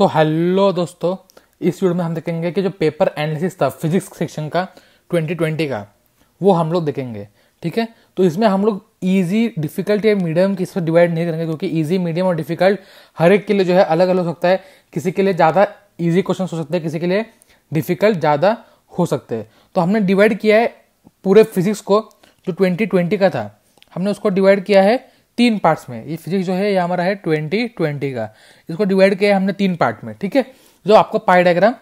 तो हेलो दोस्तों इस वीडियो में हम देखेंगे कि जो पेपर एनालिसिस था फिजिक्स सेक्शन का 2020 का वो हम लोग देखेंगे ठीक है तो इसमें हम लोग ईजी डिफिकल्ट या मीडियम किस पर डिवाइड नहीं करेंगे क्योंकि ईजी मीडियम और डिफिकल्ट हर एक के लिए जो है अलग अलग हो सकता है किसी के लिए ज़्यादा ईजी क्वेश्चन हो सकते हैं किसी के लिए डिफिकल्ट ज़्यादा हो सकते हैं तो हमने डिवाइड किया है पूरे फिजिक्स को जो 2020 का था हमने उसको डिवाइड किया है तीन पार्ट्स में ये फिजिक्स जो है ये हमारा है ट्वेंटी ट्वेंटी का इसको डिवाइड किया हमने तीन पार्ट में ठीक है जो आपको पाई डायग्राम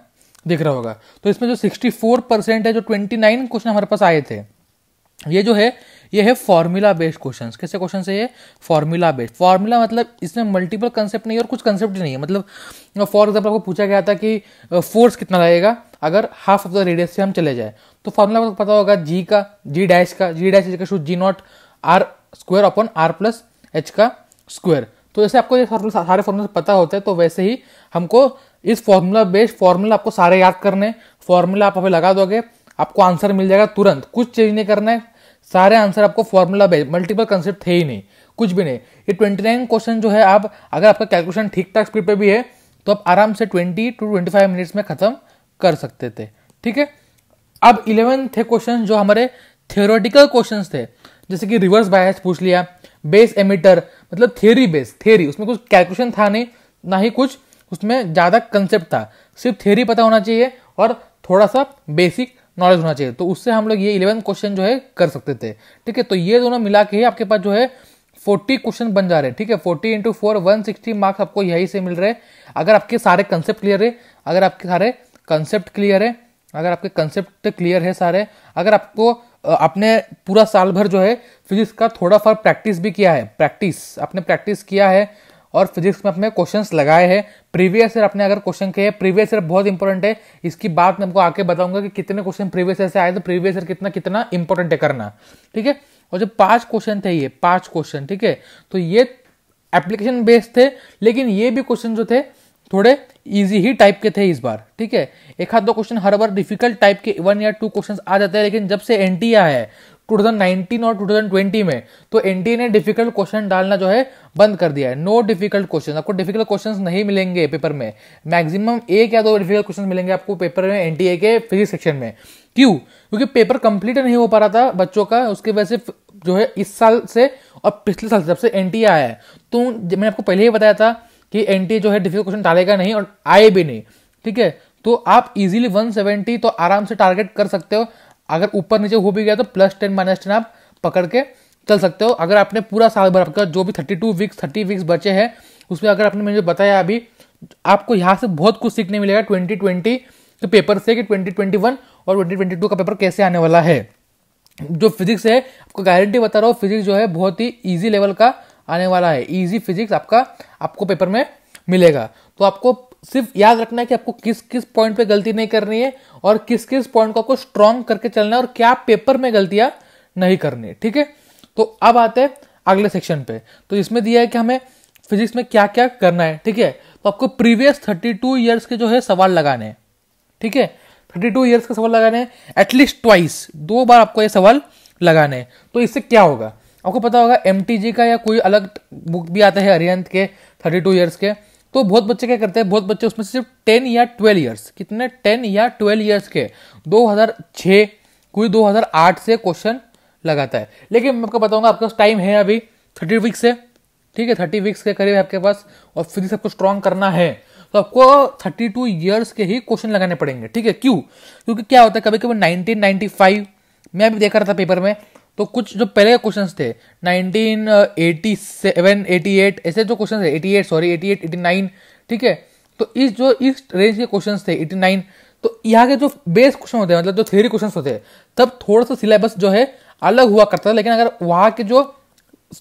दिख रहा होगा तो इसमें जो सिक्सटी फोर परसेंट है जो ट्वेंटी नाइन क्वेश्चन हमारे पास आए थे ये जो है ये है फॉर्मूला बेस्ड क्वेश्चंस कैसे क्वेश्चन है ये फॉर्मूला बेस्ड फॉर्मूला मतलब इसमें मल्टीपल कंसेप्ट नहीं है और कुछ कंसेप्ट नहीं है मतलब फॉर एग्जाम्पल आपको पूछा गया था कि फोर्स कितना लगेगा अगर हाफ ऑफ द रेडियस से हम चले जाए तो फॉर्मूला पता होगा जी का जी डैश का g dash g not R square upon R plus h का स्क्वायर तो जैसे आपको ये फॉर्मूला सारे फॉर्मूला पता होते हैं तो वैसे ही हमको इस फॉर्मूला बेस्ड फॉर्मूला आपको सारे याद करने फॉर्मूला आप हमें लगा दोगे आपको आंसर मिल जाएगा तुरंत कुछ चेंज नहीं करना है सारे आंसर आपको फॉर्मूला बेस्ड मल्टीपल कंसेप्ट थे ही नहीं कुछ भी नहीं ये ट्वेंटी नाइन क्वेश्चन जो है आप अगर आपका कैलकुलेशन ठीक ठाक स्पीड पर भी है तो आप आराम से twenty to twenty five minutes में खत्म कर सकते थे ठीक है अब इलेवन थे क्वेश्चन जो हमारे थियोरेटिकल क्वेश्चन थे जैसे कि रिवर्स बायस पूछ लिया बेस एमिटर मतलब थ्योरी बेस थ्योरी उसमें कुछ कैलकुलेशन था नहीं ना ही कुछ उसमें ज़्यादा कंसेप्ट था सिर्फ थ्योरी पता होना चाहिए और थोड़ा सा बेसिक नॉलेज होना चाहिए तो उससे हम लोग ये इलेवन क्वेश्चन जो है कर सकते थे ठीक है तो ये दोनों मिला के आपके पास जो है फोर्टी क्वेश्चन बन जा रहे हैं ठीक है forty into four one sixty marks आपको यही से मिल रहे हैं अगर आपके सारे कंसेप्ट क्लियर है अगर आपके सारे कंसेप्ट क्लियर है अगर आपके कंसेप्ट क्लियर है सारे अगर आपको आपने पूरा साल भर जो है फिजिक्स का थोड़ा फार प्रैक्टिस भी किया है प्रैक्टिस आपने प्रैक्टिस किया है और फिजिक्स में अपने क्वेश्चन लगाए हैं प्रीवियस ईयर आपने अगर क्वेश्चन किए प्रीवियस ईयर बहुत इंपॉर्टेंट है इसकी बात मैं आपको आके बताऊंगा कि कितने क्वेश्चन प्रीवियस ईयर से आए तो प्रीवियस ईयर कितना कितना इंपॉर्टेंट है करना ठीक है और जो पांच क्वेश्चन थे ये पांच क्वेश्चन ठीक है तो ये एप्लीकेशन बेस्ड थे लेकिन ये भी क्वेश्चन जो थे थोड़े इजी ही टाइप के थे इस बार ठीक है एक हाथ दो क्वेश्चन हर बार डिफिकल्ट टाइप के वन या टू क्वेश्चन आ जाते हैं लेकिन जब से एन आया है 2019 और 2020 में तो एन ने डिफिकल्ट क्वेश्चन डालना जो है बंद कर दिया है नो डिफिकल्ट क्वेश्चन आपको डिफिकल्ट क्वेश्चन नहीं मिलेंगे पेपर में मैक्सिमम एक या दो डिफिकल्ट क्वेश्चन मिलेंगे आपको पेपर में एन के फिजिक्स सेक्शन में क्यों क्योंकि पेपर कंप्लीट नहीं हो पा रहा था बच्चों का उसके वजह से जो है इस साल से और पिछले साल से जब से एन आया है तो मैंने आपको पहले ही बताया था कि एन जो है डिफिकल्ट क्वेश्चन डालेगा नहीं और आए भी नहीं ठीक है तो आप इजीली 170 तो आराम से टारगेट कर सकते हो अगर ऊपर नीचे हो भी गया तो प्लस टेन माइनस टेन आप पकड़ के चल सकते हो अगर आपने पूरा साल भर आपका जो भी thirty two weeks thirty weeks बचे हैं उसमें अगर आपने मुझे बताया अभी आपको यहाँ से बहुत कुछ सीखने मिलेगा ट्वेंटी ट्वेंटी के पेपर से कि ट्वेंटी ट्वेंटी वन और ट्वेंटी ट्वेंटी टू का पेपर कैसे आने वाला है जो फिजिक्स है आपको गारंटी बता रहा हूँ फिजिक्स जो है बहुत ही ईजी लेवल का आने वाला है ईजी फिजिक्स आपका आपको पेपर में मिलेगा तो आपको सिर्फ याद रखना है कि आपको किस किस पॉइंट पे गलती नहीं करनी है और किस किस पॉइंट को आपको स्ट्रांग करके चलना है और क्या पेपर में गलतियां नहीं करनी है ठीक है तो अब आते हैं अगले सेक्शन पे तो इसमें दिया है कि हमें फिजिक्स में क्या क्या करना है ठीक है तो आपको प्रीवियस थर्टी टू ईयर्स के जो है सवाल लगाने ठीक है थर्टी टू ईयर्स का सवाल लगाने हैं एटलीस्ट ट्वाइस दो बार आपको ये सवाल लगाने हैं तो इससे क्या होगा आपको पता होगा एम का या कोई अलग बुक भी आता है अरियंत के थर्टी टू ईयर्स के तो बहुत बच्चे क्या करते हैं बहुत बच्चे उसमें सिर्फ टेन या ट्वेल्व ईयर्स कितने टेन या ट्वेल्व ईयर्स के दो कोई 2008 से क्वेश्चन लगाता है लेकिन मैं आपको बताऊंगा आपके पास टाइम है अभी थर्टी वीक्स है ठीक है थर्टी वीक्स के करीब है आपके पास और फिजिक्स आपको स्ट्रांग करना है तो आपको थर्टी टू ईयर्स के ही क्वेश्चन लगाने पड़ेंगे ठीक है क्यों क्योंकि क्या होता है कभी कभी नाइनटीन नाइनटी फाइव मैं अभी देख रहा था पेपर में तो कुछ जो पहले के क्वेश्चन थे 1987 88 uh, ऐसे जो क्वेश्चन थे 88 सॉरी 88 89 ठीक है तो इस जो इस रेंज के क्वेश्चन थे 89 तो यहाँ के जो बेस क्वेश्चन होते हैं मतलब जो थ्योरी क्वेश्चन होते हैं तब थोड़ा सा सिलेबस जो है अलग हुआ करता था लेकिन अगर वहाँ के जो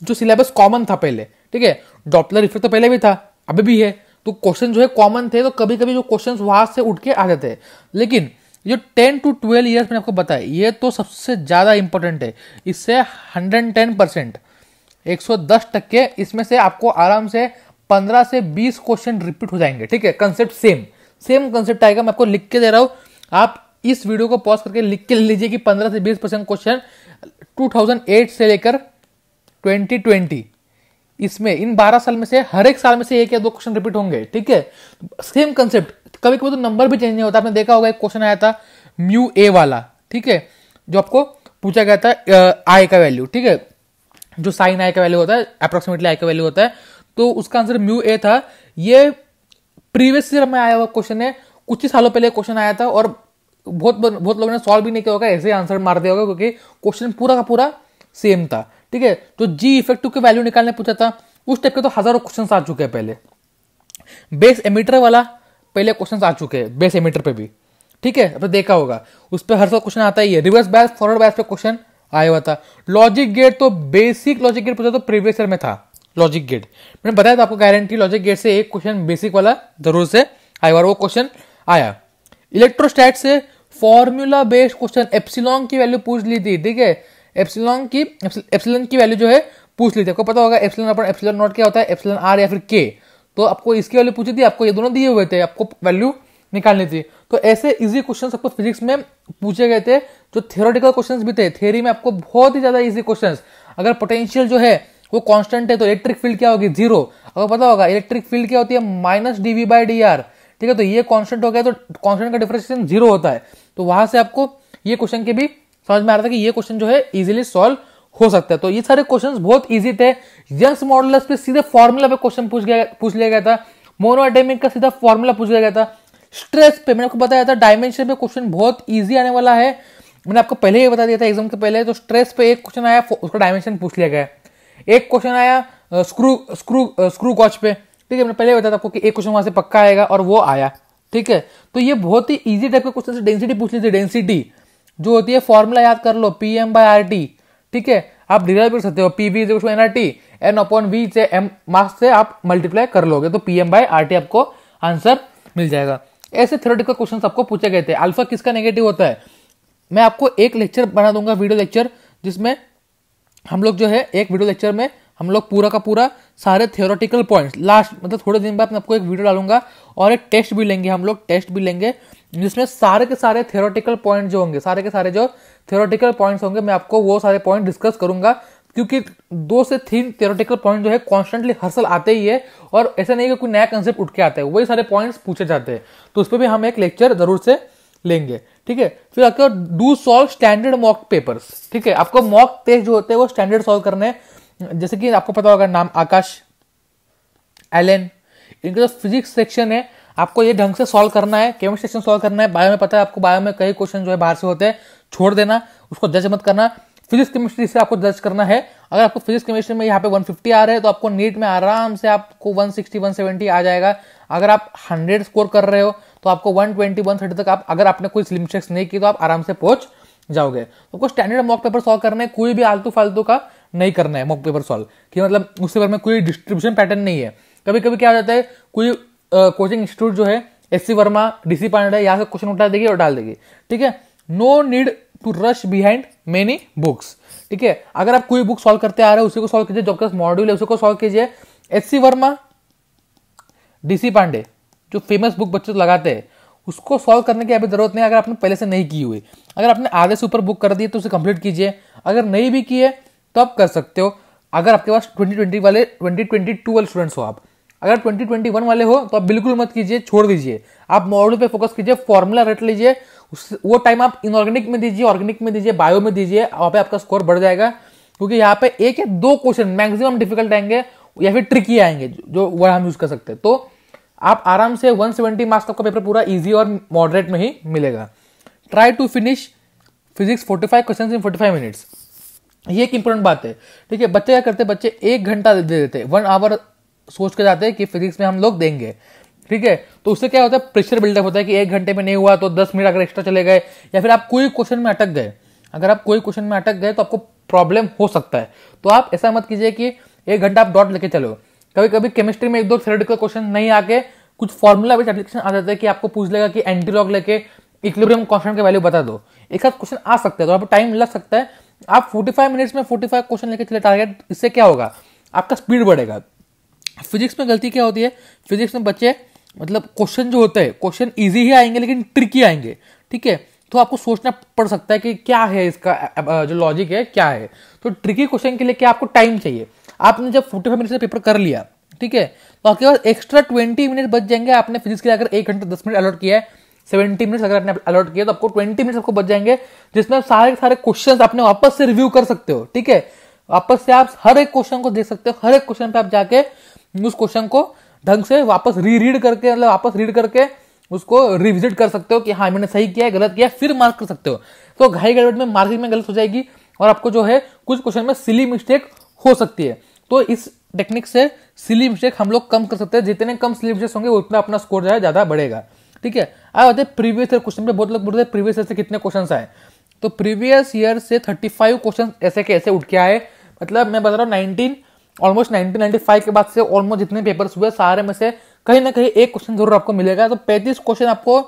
जो सिलेबस कॉमन था पहले ठीक है डॉपलर इफेक्ट तो पहले भी था अभी भी है तो क्वेश्चन जो है कॉमन थे तो कभी कभी जो क्वेश्चन वहां से उठ के आ जाते हैं लेकिन ये टेन टू ट्वेल्व ईयर्स मैंने आपको बताया ये तो सबसे ज़्यादा इंपॉर्टेंट है इससे हंड्रेड टेन परसेंट एक सौ दस टक्के इसमें से आपको आराम से पंद्रह से बीस क्वेश्चन रिपीट हो जाएंगे ठीक है कंसेप्ट सेम सेम कंसेप्ट आएगा मैं आपको लिख के दे रहा हूँ आप इस वीडियो को पॉज करके लिख के लीजिए कि पंद्रह से बीस परसेंट क्वेश्चन टू से लेकर ट्वेंटी इसमें इन 12 साल में से हर एक साल में से एक या दो क्वेश्चन रिपीट होंगे ठीक है सेम कंसेप्ट कभी कभी तो नंबर भी चेंज नहीं होता आपने देखा होगा एक क्वेश्चन आया था म्यू ए वाला ठीक है जो आपको पूछा गया था आई का वैल्यू ठीक है जो साइन आई का वैल्यू होता है अप्रोक्सीमेटली आई का वैल्यू होता है तो उसका आंसर म्यू ए था ये प्रीवियस ईयर में आया हुआ क्वेश्चन है कुछ ही सालों पहले क्वेश्चन आया था और बहुत बहुत लोगों ने सॉल्व भी नहीं किया होगा ऐसे आंसर मार दिया होगा क्योंकि क्वेश्चन पूरा का पूरा सेम था ठीक है तो जी इफेक्टिव के वैल्यू निकालने पूछा था उस टाइप के तो हजारों क्वेश्चन आ चुके हैं पहले बेस एमीटर वाला पहले क्वेश्चन आ चुके हैं बेस एमीटर पे भी ठीक है आपने देखा होगा उस पर हर साल क्वेश्चन आता ही है रिवर्स बैस फॉरवर्ड बैस पे क्वेश्चन आया हुआ था लॉजिक गेट तो बेसिक लॉजिक गेट पूछा तो प्रीवियस ईयर में था लॉजिक गेट मैंने बताया था आपको गारंटी लॉजिक गेट से एक क्वेश्चन बेसिक वाला जरूर से आया और वो क्वेश्चन आया इलेक्ट्रोस्टैट से फॉर्मूला बेस्ड क्वेश्चन एप्सिलॉन की वैल्यू पूछ ली थी ठीक है एप्सिलॉन की एप्सिलॉन की वैल्यू जो है पूछ ली थी आपको पता होगा एप्सिलॉन अपन एप्सिलॉन नॉट क्या होता है एप्सिलॉन आर या फिर के तो आपको इसकी वैल्यू पूछी थी आपको ये दोनों दिए हुए थे आपको वैल्यू निकालनी थी तो ऐसे इजी क्वेश्चन आपको फिजिक्स में पूछे गए थे जो थियोरटिकल क्वेश्चन भी थे थ्योरी में आपको बहुत ही ज्यादा इजी क्वेश्चन अगर पोटेंशियल जो है वो कांस्टेंट है तो इलेक्ट्रिक फील्ड क्या होगी जीरो अगर पता होगा इलेक्ट्रिक फील्ड क्या होती है minus DV by D R ठीक है तो ये कांस्टेंट हो गया तो कांस्टेंट का डिफरेंशिएशन जीरो होता है तो वहां से आपको ये क्वेश्चन के भी समझ में आ रहा था कि ये क्वेश्चन जो है इजिली सॉल्व हो सकता है तो ये सारे क्वेश्चन बहुत ईजी थे यंग्स मॉडल पे सीधे फॉर्मूला पे क्वेश्चन पूछ गया पूछ लिया गया था मोनोएडेमिक का सीधा फॉर्मूला पूछ लिया गया था स्ट्रेस पे मैंने आपको बताया था डायमेंशन पे क्वेश्चन बहुत ईजी आने वाला है मैंने आपको पहले ही बता दिया था एग्जाम के पहले तो स्ट्रेस पे एक क्वेश्चन आया उसका डायमेंशन पूछ लिया गया एक क्वेश्चन आया स्क्रू स्क्रू स्क्रू कॉच पे ठीक है मैंने पहले बताया था आपको कि एक क्वेश्चन वहां से पक्का आएगा और वो आया ठीक है तो ये बहुत ही ईजी टाइप के क्वेश्चन से डेंसिटी पूछ लीजिए डेंसिटी जो होती है फॉर्मूला याद कर लो P M by R T ठीक है आप डिराइव कर सकते हो P V is N R T N upon V से एम मास से आप मल्टीप्लाई कर लोगे तो P M by R T आपको आंसर मिल जाएगा ऐसे थ्योरेटिकल क्वेश्चन आपको पूछे गए थे अल्फा किसका नेगेटिव होता है मैं आपको एक लेक्चर बना दूंगा वीडियो लेक्चर जिसमें हम लोग जो है एक वीडियो लेक्चर में हम लोग पूरा का पूरा सारे थियोरेटिकल पॉइंट्स लास्ट मतलब थोड़े दिन बाद मैं आपको एक वीडियो डालूंगा और एक टेस्ट भी लेंगे हम लोग टेस्ट भी लेंगे जिसमें सारे के सारे थ्योरेटिकल पॉइंट जो होंगे सारे के सारे जो थ्योरेटिकल पॉइंट्स होंगे मैं आपको वो सारे पॉइंट डिस्कस करूंगा क्योंकि दो से तीन थियोरेटिकल पॉइंट जो है कॉन्स्टेंटली हर्सल आते ही है और ऐसा नहीं कि कोई नया कंसेप्ट उठ के आता है वही सारे पॉइंट्स पूछे जाते हैं तो उस पर भी हम एक लेक्चर जरूर से लेंगे ठीक है फिर आपके do solve standard mock papers ठीक है आपको मॉक टेस्ट जो होते हैं वो स्टैंडर्ड सॉल्व करने जैसे कि आपको पता होगा नाम आकाश एलेन इनका जो फिजिक्स सेक्शन है आपको ये ढंग से सॉल्व करना है केमिस्ट्री सेक्शन सॉल्व करना है बायो में पता है आपको बायो में कई क्वेश्चन जो है बाहर से होते हैं छोड़ देना उसको जज मत करना फिजिक्स केमिस्ट्री से आपको जज करना है अगर आपको फिजिक्स केमिस्ट्री में यहाँ पे 150 आ रहे हैं तो आपको नीट में आराम से आपको 160 170 आ जाएगा अगर आप 100 स्कोर कर रहे हो तो आपको 120 130 तक आप अगर आपने कोई स्लिम चेक्स नहीं की तो आप आराम से पहुंच जाओगे तो कुछ स्टैंडर्ड मॉक पेपर सॉल्व करना है कोई भी आलतू फालतू का नहीं करना है मॉक पेपर सॉल्व कि मतलब उस पेपर में कोई डिस्ट्रीब्यूशन पैटर्न नहीं है कभी कभी क्या हो जाता है कोई कोचिंग इंस्टीट्यूट जो है S C Verma DC Pandey यहाँ से क्वेश्चन उठा देगी और डाल देगी ठीक है no need to rush behind many books ठीक है अगर आप कोई बुक सॉल्व करते आ रहे हो उसी को सॉल्व कीजिए जो आपके मॉड्यूल है उसी को सॉल्व कीजिए S C Verma DC Pandey जो फेमस बुक बच्चे तो लगाते हैं उसको सॉल्व करने की अभी जरूरत नहीं अगर आपने पहले से नहीं की हुई अगर आपने आधे से ऊपर बुक कर दी तो उसे कंप्लीट कीजिए अगर नहीं भी है तो आप कर सकते हो अगर आपके पास ट्वेंटी ट्वेंटी वाले ट्वेंटी टू वाले स्टूडेंट्स हो आप अगर 2021 वाले हो तो आप बिल्कुल मत कीजिए छोड़ दीजिए आप मॉडल पे फोकस कीजिए फॉर्मूला रट लीजिए वो टाइम आप इनऑर्गेनिक में दीजिए ऑर्गेनिक में दीजिए बायो में दीजिए वहाँ पे आपका स्कोर बढ़ जाएगा क्योंकि यहाँ पे एक या दो क्वेश्चन मैक्सिमम डिफिकल्ट आएंगे या फिर ट्रिकी आएंगे जो वह हम यूज कर सकते हैं तो आप आराम से 170 मार्क्स का पेपर पूरा इजी और मॉडरेट में ही मिलेगा try to finish physics 45 question in 45 minutes ये एक इंपॉर्टेंट बात है ठीक है बच्चे क्या करते हैं बच्चे एक घंटा दे देते हैं वन आवर सोच कर जाते हैं कि फिजिक्स में हम लोग देंगे ठीक है तो उससे क्या होता है प्रेशर बिल्डअप होता है कि एक घंटे में नहीं हुआ तो दस मिनट अगर एक्स्ट्रा चले गए या फिर आप कोई क्वेश्चन में अटक गए अगर आप कोई क्वेश्चन में अटक गए तो आपको प्रॉब्लम हो सकता है तो आप ऐसा मत कीजिए कि एक घंटा आप डॉट लेके चलो कभी कभी केमिस्ट्री में एक दो थ्योरेटिकल क्वेश्चन नहीं आके कुछ फॉर्मूला बेस्ड एप्लीकेशन आ जाता है कि आपको पूछ लेगा कि एंटीलॉग लेके इक्लिब्रियम कॉन्स्टेंट का वैल्यू बता दो एक साथ क्वेश्चन आ सकता है तो आपको टाइम लग सकता है आप 45 मिनट्स में 45 क्वेश्चन लेके चले टारगेट इससे क्या होगा आपका स्पीड बढ़ेगा फिजिक्स में गलती क्या होती है फिजिक्स में बच्चे मतलब क्वेश्चन जो होते हैं क्वेश्चन ईजी ही आएंगे लेकिन ट्रिकी आएंगे ठीक है तो आपको सोचना पड़ सकता है कि क्या है इसका जो लॉजिक है क्या है तो ट्रिकी क्वेश्चन के लिए क्या आपको टाइम चाहिए आपने जब फोर्टी फाइव मिनट से पेपर कर लिया ठीक है तो आपके पास एक्स्ट्रा ट्वेंटी मिनट बच जाएंगे आपने फिजिक्स के लिए अगर एक घंटे दस मिनट अलॉट किया है सेवेंटी मिनट्स अगर आपने अलॉट किया तो आपको ट्वेंटी मिनट्स आपको बच जाएंगे जिसमें सारे सारे क्वेश्चन आपने वापस से रिव्यू कर सकते हो ठीक है वापस से आप हर एक क्वेश्चन को देख सकते हो हर एक क्वेश्चन पे आप जाके उस क्वेश्चन को ढंग से वापस री रीड करके मतलब वापस रीड करके उसको रिविजिट कर सकते हो कि हाँ मैंने सही किया है गलत किया फिर मार्क कर सकते हो तो घाई गड़बड़ में मार्किंग में गलत हो जाएगी और आपको जो है कुछ क्वेश्चन में सिली मिस्टेक हो सकती है तो इस टेक्निक से सिली मिस्टेक हम लोग कम कर सकते हैं जितने कम सिली मिस्टेक्स होंगे उतना अपना स्कोर जो है ज़्यादा बढ़ेगा ठीक है अब आते हैं प्रीवियस ईयर क्वेश्चन पे बहुत लोग बोलते हैं प्रीवियस ईयर से कितने क्वेश्चन आए तो प्रीवियस ईयर से थर्टी फाइव क्वेश्चन ऐसे के ऐसे उठ के आए मतलब मैं बता रहा हूँ नाइनटीन ऑलमोस्ट फाइव के बाद से ऑलमोस्ट जितने पेपर्स हुए सारे में से कहीं ना कहीं एक क्वेश्चन जरूर आपको मिलेगा तो पैंतीस क्वेश्चन आपको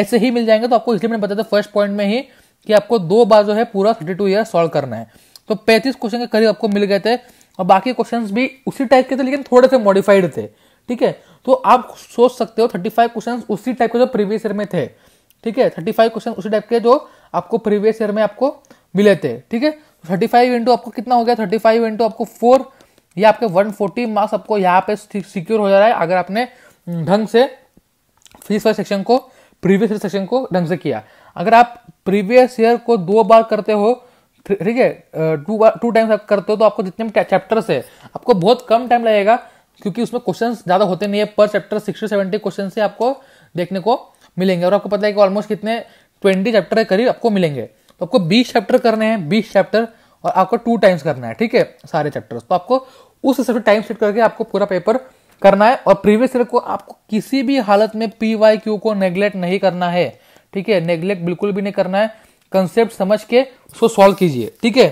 ऐसे ही मिल जाएंगे तो आपको इसलिए मैंने बताया था फर्स्ट पॉइंट में ही कि आपको दो बार जो है पूरा थर्टी टू ईयर सॉल्व करना है तो पैंतीस क्वेश्चन के करीब आपको मिल गए थे और बाकी क्वेश्चन भी उसी टाइप के थे लेकिन थोड़े से मॉडिफाइड थे ठीक है तो आप सोच सकते हो थर्टी फाइव क्वेश्चन उसी टाइप के जो प्रीवियस ईयर में थे ठीक है थर्टी फाइव क्वेश्चन उसी टाइप के जो आपको प्रीवियस ईयर में आपको मिले थे ठीक है थर्टी फाइव इंटू आपको कितना हो गया थर्टी फाइव इंटू आपको फोर ये आपके 140 मार्क्स आपको यहाँ पे सिक्योर हो जा रहा है अगर आपने ढंग से फीस वाले सेक्शन को प्रीवियस ईयर सेक्शन को ढंग से किया अगर आप प्रीवियस ईयर को दो बार करते हो ठीक है टू बार टू टाइम्स करते हो तो आपको जितने चैप्टर्स है आपको बहुत कम टाइम लगेगा क्योंकि उसमें क्वेश्चन ज़्यादा होते नहीं है पर चैप्टर सिक्सटी सेवेंटी क्वेश्चन से आपको देखने को मिलेंगे और आपको पता है कि ऑलमोस्ट कितने ट्वेंटी चैप्टर करीब आपको मिलेंगे तो आपको बीस चैप्टर करने हैं बीस चैप्टर और आपको टू टाइम्स करना है ठीक है सारे चैप्टर्स तो आपको उस हिसाब से टाइम सेट करके आपको पूरा पेपर करना है और प्रीवियस ईयर को आपको किसी भी हालत में पी वाई क्यू को नेग्लेक्ट नहीं करना है ठीक है नेग्लेक्ट बिल्कुल भी नहीं करना है कंसेप्ट समझ के उसको सॉल्व कीजिए ठीक है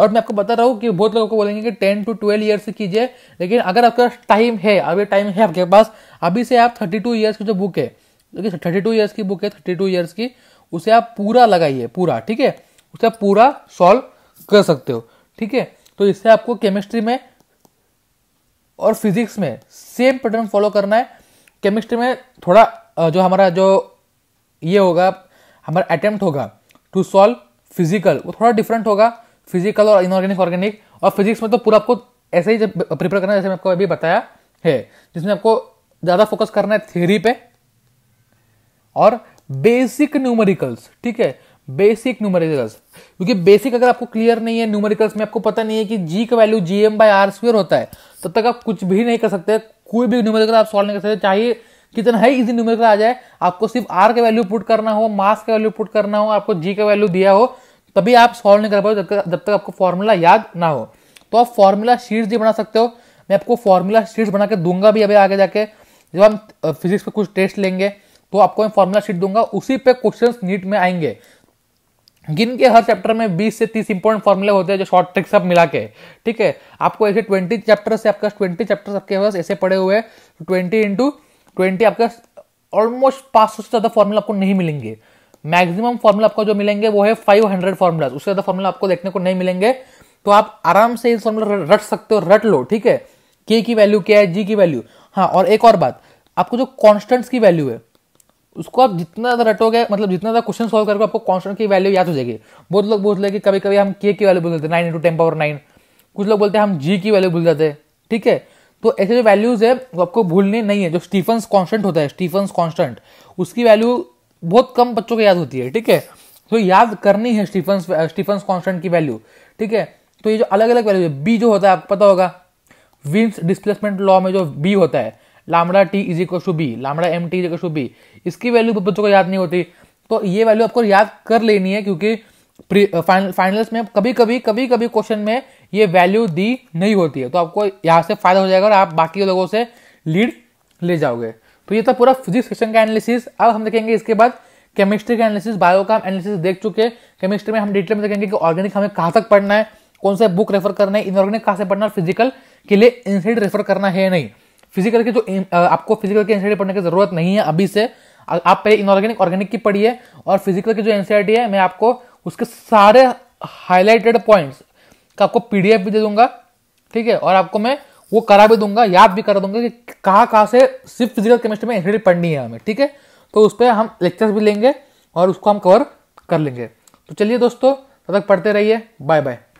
और मैं आपको बता रहा हूँ कि बहुत लोगों को बोलेंगे कि टेन टू ट्वेल्व ईयर से कीजिए लेकिन अगर आपके पास टाइम है अभी टाइम है आपके पास अभी से आप थर्टी टू ईयर्स की जो बुक है देखिए थर्टी टू ईयर्स की बुक है थर्टी टू ईयर्स की उसे आप पूरा लगाइए पूरा ठीक है उसे आप पूरा सॉल्व कर सकते हो ठीक है तो इससे आपको केमिस्ट्री में और फिजिक्स में सेम पैटर्न फॉलो करना है केमिस्ट्री में थोड़ा जो हमारा जो ये होगा हमारा अटेम्प्ट होगा टू सॉल्व फिजिकल वो थोड़ा डिफरेंट होगा फिजिकल और इनऑर्गेनिक ऑर्गेनिक और फिजिक्स में तो पूरा आपको ऐसे ही जब प्रिपेयर करना है जैसे मैं आपको अभी बताया है जिसमें आपको ज़्यादा फोकस करना है थ्योरी पे और बेसिक न्यूमेरिकल्स ठीक है बेसिक न्यूमेरिकल्स क्योंकि बेसिक अगर आपको क्लियर नहीं है न्यूमेरिकल्स में आपको पता नहीं है कि जी का value G M by R square होता है तब तो तक आप कुछ भी नहीं कर सकते कोई भी न्यूमेरिकल आप सॉल्व नहीं कर सकते चाहिए कितना है इजी न्यूमेरिकल आ जाए आपको सिर्फ आर का वैल्यू पुट करना हो मास का वैल्यू पुट करना हो आपको जी का वैल्यू दिया हो तभी आप सॉल्व नहीं कर पाओ जब तक आपको फॉर्मूला याद ना हो तो आप फॉर्मूला शीट्स भी बना सकते हो मैं आपको फॉर्मूला शीट्स बना के दूंगा भी अभी आगे जाके जब हम फिजिक्स पे कुछ टेस्ट लेंगे तो आपको मैं फॉर्मूला शीट दूंगा उसी पे क्वेश्चंस नीट में आएंगे जिनके हर चैप्टर में 20 से 30 इंपॉर्टेंट फॉर्मूले होते हैं जो शॉर्ट ट्रिक्स सब मिला के ठीक है आपको ऐसे 20 चैप्टर से आपका 20 चैप्टर आपके पास ऐसे पड़े हुए हैं ट्वेंटी इंटू ट्वेंटी आपका ऑलमोस्ट पांच सौ से ज़्यादा फॉर्मूला आपको नहीं मिलेंगे मैक्सिमम फॉर्मूला आपको जो मिलेंगे वो है फाइव हंड्रेड फॉर्मूला उससे ज़्यादा फॉर्मूला आपको देखने को नहीं मिलेंगे तो आप आराम से इस फॉर्मूला रट सकते हो रट लो ठीक है के की वैल्यू क्या है जी की वैल्यू हाँ और एक और बात आपको जो कॉन्स्टेंट्स की वैल्यू है उसको आप जितना ज़्यादा रटोगे मतलब जितना ज़्यादा क्वेश्चन सॉल्व करोगे आपको कॉन्स्टेंट की वैल्यू याद हो जाएगी बहुत लोग बोलते हैं कि कभी कभी हम के की वैल्यू बोल देते nine into ten power nine कुछ लोग बोलते हैं हम जी की वैल्यू भूल जाते हैं ठीक है तो ऐसे जो वैल्यूज़ है वो आपको भूलने नहीं है जो स्टीफन्स कॉन्स्टेंट होता है स्टीफन्स कॉन्स्टेंट उसकी वैल्यू बहुत कम बच्चों को याद होती है ठीक है तो याद करनी है स्टीफन्स स्टीफन्स कॉन्स्टेंट की वैल्यू ठीक है तो ये जो अलग अलग वैल्यू है बी जो होता है आपको पता होगा विंस डिस्प्लेसमेंट लॉ में जो बी होता है lambda T is equal to B lambda M T is equal to B इसकी वैल्यू बच्चों को याद नहीं होती तो ये वैल्यू आपको याद कर लेनी है क्योंकि फाइनल्स में कभी कभी कभी कभी क्वेश्चन में ये वैल्यू दी नहीं होती है तो आपको यहाँ से फायदा हो जाएगा और आप बाकी लोगों से लीड ले जाओगे तो ये था पूरा फिजिक्स सेक्शन का एनालिसिस अब हम देखेंगे इसके बाद केमिस्ट्री का एनालिसिस बायो का एनालिसिस देख चुके केमिस्ट्री में हम डिटेल में देखेंगे कि ऑर्गेनिक हमें कहाँ तक पढ़ना है कौन सा बुक रेफर करना है इनऑर्गेनिक कहाँ से पढ़ना है फिजिकल के लिए इंसिडेंट रेफर करना है नहीं फिजिकल के जो आपको फिजिकल के एनसीआर पढ़ने की जरूरत नहीं है अभी से आप पहले इनऑर्गेनिक ऑर्गेनिक की पढ़िए और फिजिकल की जो एनसीआर है मैं आपको उसके सारे हाईलाइटेड पॉइंट्स का आपको पीडीएफ भी दे दूंगा ठीक है और आपको मैं वो करा भी दूंगा याद भी करा दूंगा कि कहाँ कहाँ से सिर्फ फिजिकल केमिस्ट्री में एनसीआर पढ़नी है हमें ठीक है तो उस पर हम लेक्चर्स भी लेंगे और उसको हम कवर कर लेंगे तो चलिए दोस्तों तब तक पढ़ते रहिए बाय बाय